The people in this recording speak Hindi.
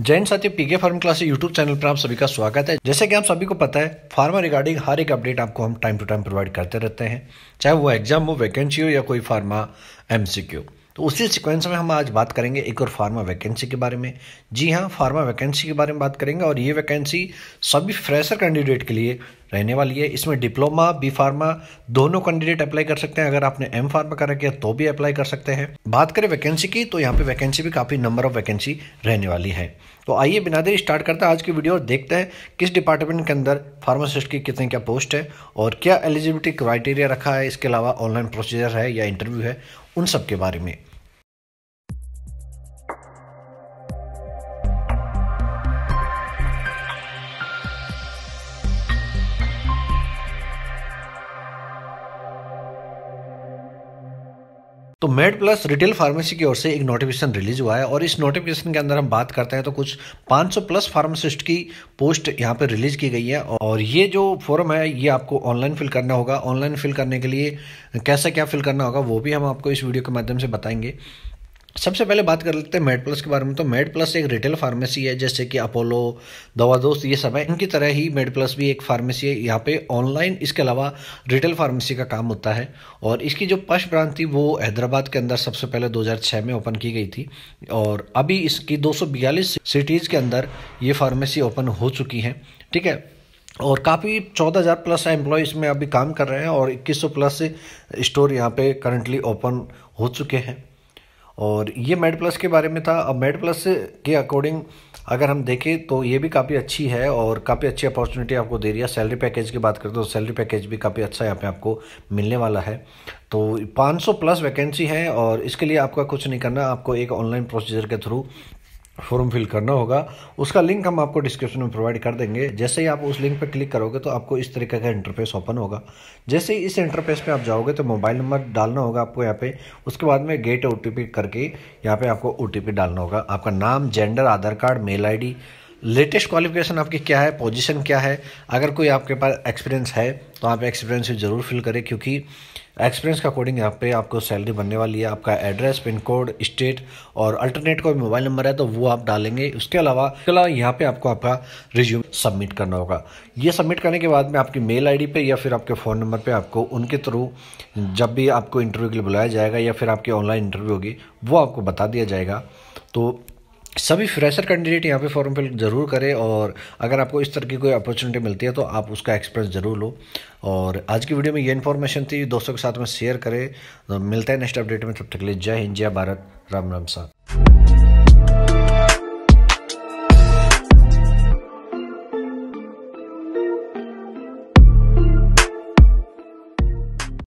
जैन साथियों PK pharm class YouTube channel पर आप सभी का स्वागत है जैसे कि आप सभी को पता है फार्मा रिगार्डिंग हर एक अपडेट आपको हम टाइम टू टाइम प्रोवाइड करते रहते हैं चाहे वो एग्जाम हो वैकेंसी हो या कोई फार्मा एमसीक्यू तो उसी सिक्वेंस में हम आज बात करेंगे एक और फार्मा वैकेंसी के बारे में जी हाँ फार्मा वैकेंसी के बारे में बात करेंगे और ये वैकेंसी सभी फ्रेशर कैंडिडेट के लिए रहने वाली है इसमें डिप्लोमा बी फार्मा दोनों कैंडिडेट अप्लाई कर सकते हैं अगर आपने एम फार्मा कर रखी है तो भी अप्लाई कर सकते हैं बात करें वैकेंसी की तो यहाँ पे वैकेंसी भी काफ़ी नंबर ऑफ वैकेंसी रहने वाली है तो आइए बिना देरी स्टार्ट करते हैं आज की वीडियो और देखते हैं किस डिपार्टमेंट के अंदर फार्मासिस्ट की कितने क्या पोस्ट है और क्या एलिजिबिलिटी क्राइटेरिया रखा है इसके अलावा ऑनलाइन प्रोसीजर है या इंटरव्यू है उन सब के बारे में तो मेड प्लस रिटेल फार्मेसी की ओर से एक नोटिफिकेशन रिलीज हुआ है और इस नोटिफिकेशन के अंदर हम बात करते हैं तो कुछ 500 प्लस फार्मासिस्ट की पोस्ट यहाँ पर रिलीज की गई है और ये जो फॉर्म है ये आपको ऑनलाइन फिल करना होगा ऑनलाइन फिल करने के लिए कैसे क्या फिल करना होगा वो भी हम आपको इस वीडियो के माध्यम से बताएंगे सबसे पहले बात कर लेते हैं मेड प्लस के बारे में तो मेड प्लस एक रिटेल फार्मेसी है जैसे कि अपोलो दवा दोस्त ये सब है इनकी तरह ही मेड प्लस भी एक फार्मेसी है यहाँ पे ऑनलाइन इसके अलावा रिटेल फार्मेसी का काम होता है और इसकी जो पश ब्रांच थी वो हैदराबाद के अंदर सबसे पहले 2006 में ओपन की गई थी और अभी इसकी दो सिटीज़ के अंदर ये फार्मेसी ओपन हो चुकी हैं ठीक है और काफ़ी 14,000 प्लस एम्प्लॉय इसमें अभी काम कर रहे हैं और 2100 प्लस स्टोर यहाँ पे करंटली ओपन हो चुके हैं और ये मेड प्लस के बारे में था अब मेड प्लस के अकॉर्डिंग अगर हम देखें तो ये भी काफ़ी अच्छी है और काफ़ी अच्छी अपॉर्चुनिटी आपको दे रही है सैलरी पैकेज की बात करते तो सैलरी पैकेज भी काफ़ी अच्छा यहाँ पे आपको मिलने वाला है तो 500 प्लस वैकेंसी है और इसके लिए आपका कुछ नहीं करना आपको एक ऑनलाइन प्रोसीजर के थ्रू फॉर्म फिल करना होगा उसका लिंक हम आपको डिस्क्रिप्शन में प्रोवाइड कर देंगे जैसे ही आप उस लिंक पर क्लिक करोगे तो आपको इस तरीके का इंटरफेस ओपन होगा जैसे ही इस इंटरफेस पे आप जाओगे तो मोबाइल नंबर डालना होगा आपको यहाँ पे उसके बाद में गेट ओ करके यहाँ पे आपको ओ डालना होगा आपका नाम gender Aadhaar card mail I latest qualification आपकी क्या है पोजीशन क्या है अगर कोई आपके पास एक्सपीरियंस है तो आप एक्सपीरियंस ज़रूर फिल करें क्योंकि एक्सपीरियंस का अकॉर्डिंग यहाँ पे आपको सैलरी बनने वाली है आपका एड्रेस पिन कोड स्टेट और अल्टरनेट कोई मोबाइल नंबर है तो वो आप डालेंगे उसके अलावा उसके अलावा यहाँ पे आपको आपका रिज्यूम सबमिट करना होगा ये सबमिट करने के बाद में आपकी मेल आईडी पे या फिर आपके फ़ोन नंबर पे आपको उनके थ्रू जब भी आपको इंटरव्यू के लिए बुलाया जाएगा या फिर आपकी ऑनलाइन इंटरव्यू होगी वो आपको बता दिया जाएगा तो सभी फ्रेशर कैंडिडेट यहाँ पे फॉर्म फिल ज़रूर करें और अगर आपको इस तरह की कोई अपॉर्चुनिटी मिलती है तो आप उसका एक्सपीरियंस ज़रूर लो और आज की वीडियो में ये इन्फॉर्मेशन थी दोस्तों के साथ में शेयर करें तो मिलते हैं नेक्स्ट अपडेट में तब तक लिए जय हिंद जय भारत राम राम साहब